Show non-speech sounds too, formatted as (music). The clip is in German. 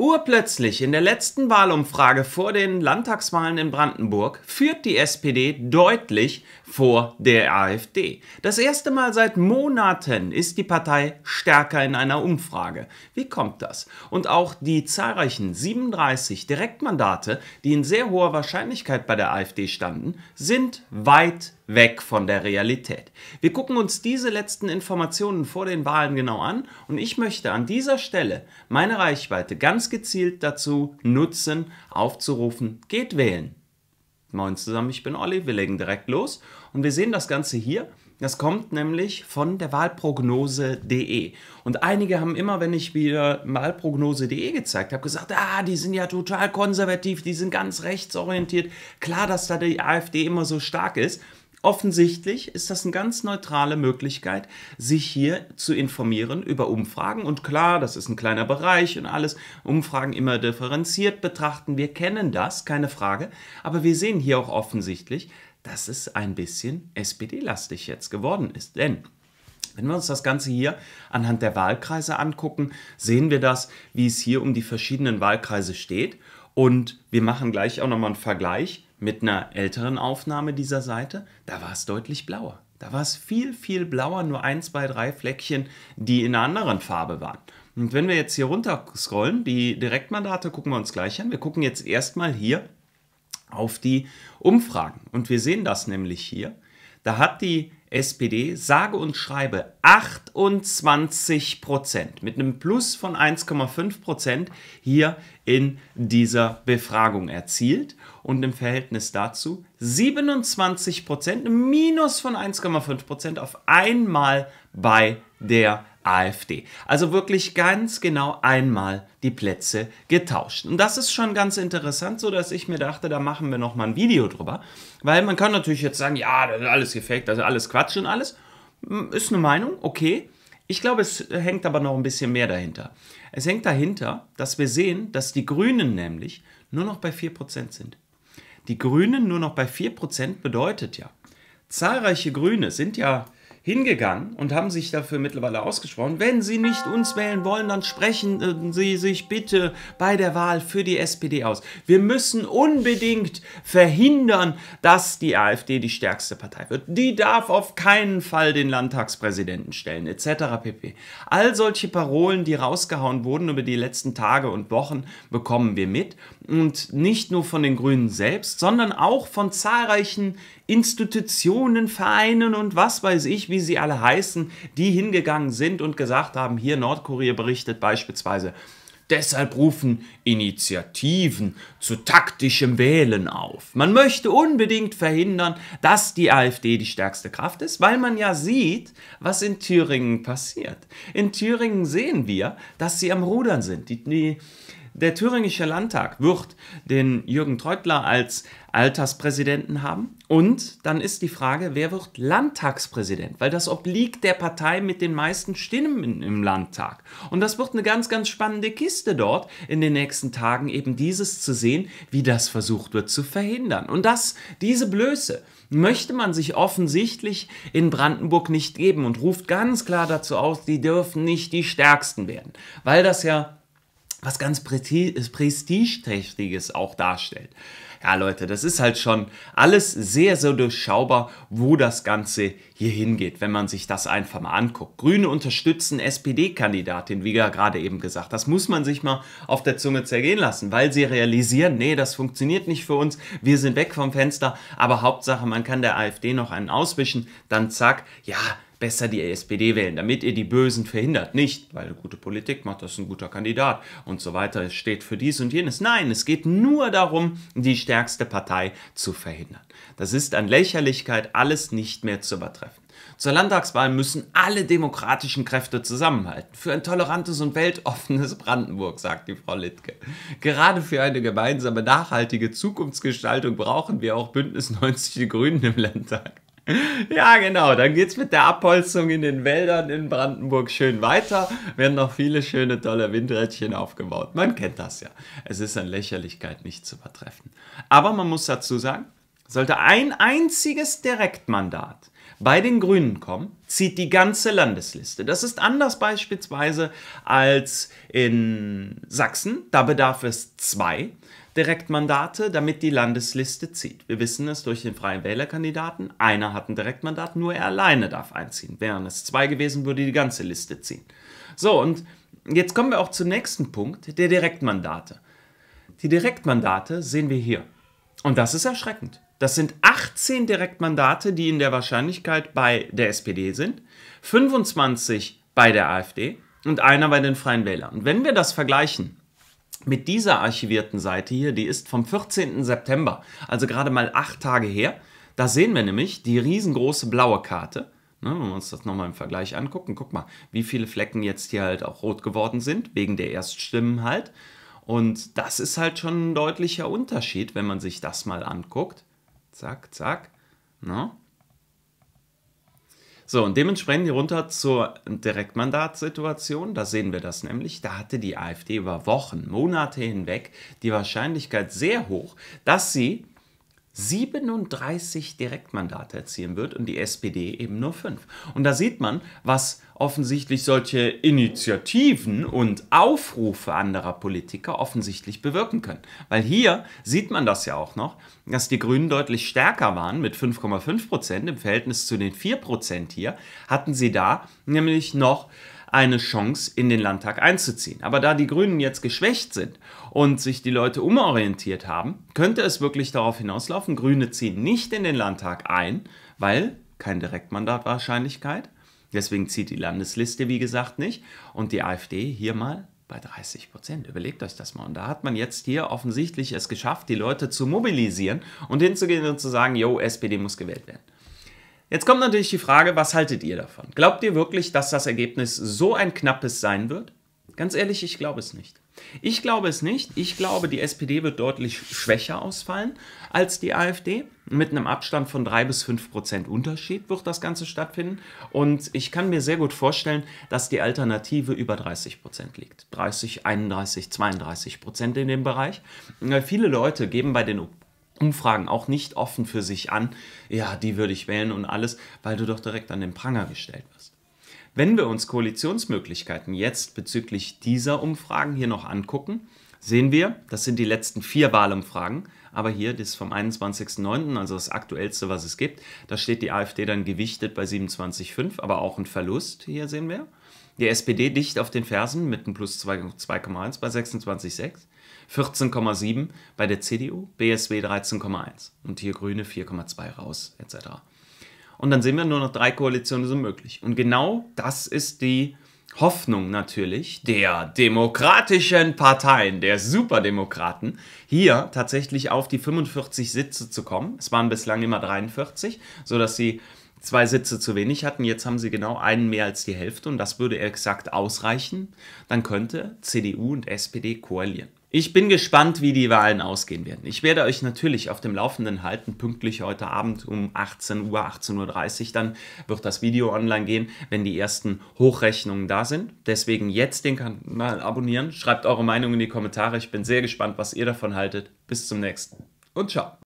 Urplötzlich in der letzten Wahlumfrage vor den Landtagswahlen in Brandenburg führt die SPD deutlich vor der AfD. Das erste Mal seit Monaten ist die Partei stärker in einer Umfrage. Wie kommt das? Und auch die zahlreichen 37 Direktmandate, die in sehr hoher Wahrscheinlichkeit bei der AfD standen, sind weit weg von der Realität. Wir gucken uns diese letzten Informationen vor den Wahlen genau an und ich möchte an dieser Stelle meine Reichweite ganz gezielt dazu nutzen, aufzurufen, geht wählen. Moin zusammen, ich bin Olli, wir legen direkt los und wir sehen das Ganze hier. Das kommt nämlich von der Wahlprognose.de. Und einige haben immer, wenn ich wieder Wahlprognose.de gezeigt habe, gesagt, ah, die sind ja total konservativ, die sind ganz rechtsorientiert. Klar, dass da die AfD immer so stark ist. Offensichtlich ist das eine ganz neutrale Möglichkeit, sich hier zu informieren über Umfragen. Und klar, das ist ein kleiner Bereich und alles. Umfragen immer differenziert betrachten. Wir kennen das, keine Frage. Aber wir sehen hier auch offensichtlich, dass es ein bisschen SPD-lastig jetzt geworden ist. Denn wenn wir uns das Ganze hier anhand der Wahlkreise angucken, sehen wir das, wie es hier um die verschiedenen Wahlkreise steht. Und wir machen gleich auch nochmal einen Vergleich mit einer älteren Aufnahme dieser Seite, da war es deutlich blauer. Da war es viel, viel blauer, nur ein, zwei, drei Fleckchen, die in einer anderen Farbe waren. Und wenn wir jetzt hier runter scrollen, die Direktmandate gucken wir uns gleich an. Wir gucken jetzt erstmal hier auf die Umfragen. Und wir sehen das nämlich hier. Da hat die SPD sage und schreibe 28 Prozent mit einem Plus von 1,5 Prozent hier in dieser Befragung erzielt und im Verhältnis dazu 27 Prozent, minus von 1,5 Prozent auf einmal bei der AfD. Also wirklich ganz genau einmal die Plätze getauscht. Und das ist schon ganz interessant, so dass ich mir dachte, da machen wir nochmal ein Video drüber. Weil man kann natürlich jetzt sagen, ja, das ist alles gefaked, also alles Quatsch und alles. Hm, ist eine Meinung, okay. Ich glaube, es hängt aber noch ein bisschen mehr dahinter. Es hängt dahinter, dass wir sehen, dass die Grünen nämlich nur noch bei 4% sind die Grünen nur noch bei 4% bedeutet ja, zahlreiche Grüne sind ja hingegangen und haben sich dafür mittlerweile ausgesprochen, wenn Sie nicht uns wählen wollen, dann sprechen äh, Sie sich bitte bei der Wahl für die SPD aus. Wir müssen unbedingt verhindern, dass die AfD die stärkste Partei wird. Die darf auf keinen Fall den Landtagspräsidenten stellen, etc. pp. All solche Parolen, die rausgehauen wurden über die letzten Tage und Wochen, bekommen wir mit. Und nicht nur von den Grünen selbst, sondern auch von zahlreichen Institutionen, Vereinen und was weiß ich, wie sie alle heißen, die hingegangen sind und gesagt haben, hier Nordkorea berichtet beispielsweise, Deshalb rufen Initiativen zu taktischem Wählen auf. Man möchte unbedingt verhindern, dass die AfD die stärkste Kraft ist, weil man ja sieht, was in Thüringen passiert. In Thüringen sehen wir, dass sie am Rudern sind. Die, die, der Thüringische Landtag wird den Jürgen Treutler als Alterspräsidenten haben. Und dann ist die Frage, wer wird Landtagspräsident? Weil das obliegt der Partei mit den meisten Stimmen im Landtag. Und das wird eine ganz, ganz spannende Kiste dort in den nächsten Tagen, eben dieses zu sehen, wie das versucht wird zu verhindern. Und das, diese Blöße möchte man sich offensichtlich in Brandenburg nicht geben und ruft ganz klar dazu aus, die dürfen nicht die Stärksten werden. Weil das ja was ganz prestigeträchtiges auch darstellt. Ja, Leute, das ist halt schon alles sehr, sehr durchschaubar, wo das Ganze hier hingeht, wenn man sich das einfach mal anguckt. Grüne unterstützen SPD-Kandidatin, wie gerade eben gesagt. Das muss man sich mal auf der Zunge zergehen lassen, weil sie realisieren, nee, das funktioniert nicht für uns, wir sind weg vom Fenster, aber Hauptsache, man kann der AfD noch einen auswischen, dann zack, ja, besser die SPD wählen, damit ihr die Bösen verhindert. Nicht, weil gute Politik macht, das ist ein guter Kandidat und so weiter, es steht für dies und jenes. Nein, es geht nur darum, die stärkste Partei zu verhindern. Das ist an Lächerlichkeit alles nicht mehr zu übertreffen. Zur Landtagswahl müssen alle demokratischen Kräfte zusammenhalten. Für ein tolerantes und weltoffenes Brandenburg, sagt die Frau Littke. Gerade für eine gemeinsame, nachhaltige Zukunftsgestaltung brauchen wir auch Bündnis 90 Die Grünen im Landtag. (laughs) Ja, genau. Dann geht es mit der Abholzung in den Wäldern in Brandenburg schön weiter. Werden noch viele schöne, tolle Windrädchen aufgebaut. Man kennt das ja. Es ist an Lächerlichkeit nicht zu übertreffen. Aber man muss dazu sagen, sollte ein einziges Direktmandat bei den Grünen kommen, zieht die ganze Landesliste. Das ist anders beispielsweise als in Sachsen. Da bedarf es zwei. Direktmandate, damit die Landesliste zieht. Wir wissen es durch den Freien Wählerkandidaten. Einer hat ein Direktmandat, nur er alleine darf einziehen. Wären es zwei gewesen, würde die ganze Liste ziehen. So, und jetzt kommen wir auch zum nächsten Punkt, der Direktmandate. Die Direktmandate sehen wir hier. Und das ist erschreckend. Das sind 18 Direktmandate, die in der Wahrscheinlichkeit bei der SPD sind, 25 bei der AfD und einer bei den Freien Wählern. Und wenn wir das vergleichen mit dieser archivierten Seite hier, die ist vom 14. September, also gerade mal acht Tage her. Da sehen wir nämlich die riesengroße blaue Karte. Ne, wenn wir uns das nochmal im Vergleich angucken, guck mal, wie viele Flecken jetzt hier halt auch rot geworden sind, wegen der Erststimmen halt. Und das ist halt schon ein deutlicher Unterschied, wenn man sich das mal anguckt. Zack, zack. Ne? So, und dementsprechend hier runter zur Direktmandatssituation, da sehen wir das nämlich, da hatte die AfD über Wochen, Monate hinweg die Wahrscheinlichkeit sehr hoch, dass sie 37 Direktmandate erzielen wird und die SPD eben nur 5. Und da sieht man, was offensichtlich solche Initiativen und Aufrufe anderer Politiker offensichtlich bewirken können. Weil hier sieht man das ja auch noch, dass die Grünen deutlich stärker waren mit 5,5 Prozent im Verhältnis zu den 4 Prozent hier, hatten sie da nämlich noch eine Chance, in den Landtag einzuziehen. Aber da die Grünen jetzt geschwächt sind und sich die Leute umorientiert haben, könnte es wirklich darauf hinauslaufen, Grüne ziehen nicht in den Landtag ein, weil keine Direktmandatwahrscheinlichkeit. Deswegen zieht die Landesliste, wie gesagt, nicht. Und die AfD hier mal bei 30 Prozent. Überlegt euch das mal. Und da hat man jetzt hier offensichtlich es geschafft, die Leute zu mobilisieren und hinzugehen und zu sagen, yo, SPD muss gewählt werden. Jetzt kommt natürlich die Frage, was haltet ihr davon? Glaubt ihr wirklich, dass das Ergebnis so ein knappes sein wird? Ganz ehrlich, ich glaube es nicht. Ich glaube es nicht. Ich glaube, die SPD wird deutlich schwächer ausfallen als die AfD. Mit einem Abstand von drei bis fünf Prozent Unterschied wird das Ganze stattfinden. Und ich kann mir sehr gut vorstellen, dass die Alternative über 30 Prozent liegt. 30, 31, 32 Prozent in dem Bereich. Äh, viele Leute geben bei den Umfragen auch nicht offen für sich an, ja, die würde ich wählen und alles, weil du doch direkt an den Pranger gestellt wirst. Wenn wir uns Koalitionsmöglichkeiten jetzt bezüglich dieser Umfragen hier noch angucken, sehen wir, das sind die letzten vier Wahlumfragen, aber hier das vom 21.09., also das aktuellste, was es gibt, da steht die AfD dann gewichtet bei 27,5, aber auch ein Verlust, hier sehen wir. Die SPD dicht auf den Fersen mit einem Plus 2,1 bei 26,6. 14,7 bei der CDU, BSW 13,1 und hier Grüne 4,2 raus etc. Und dann sehen wir, nur noch drei Koalitionen sind möglich. Und genau das ist die Hoffnung natürlich der demokratischen Parteien, der Superdemokraten, hier tatsächlich auf die 45 Sitze zu kommen. Es waren bislang immer 43, sodass sie zwei Sitze zu wenig hatten. Jetzt haben sie genau einen mehr als die Hälfte und das würde exakt ausreichen. Dann könnte CDU und SPD koalieren. Ich bin gespannt, wie die Wahlen ausgehen werden. Ich werde euch natürlich auf dem Laufenden halten, pünktlich heute Abend um 18 Uhr, 18.30 Uhr. Dann wird das Video online gehen, wenn die ersten Hochrechnungen da sind. Deswegen jetzt den Kanal abonnieren, schreibt eure Meinung in die Kommentare. Ich bin sehr gespannt, was ihr davon haltet. Bis zum nächsten und ciao.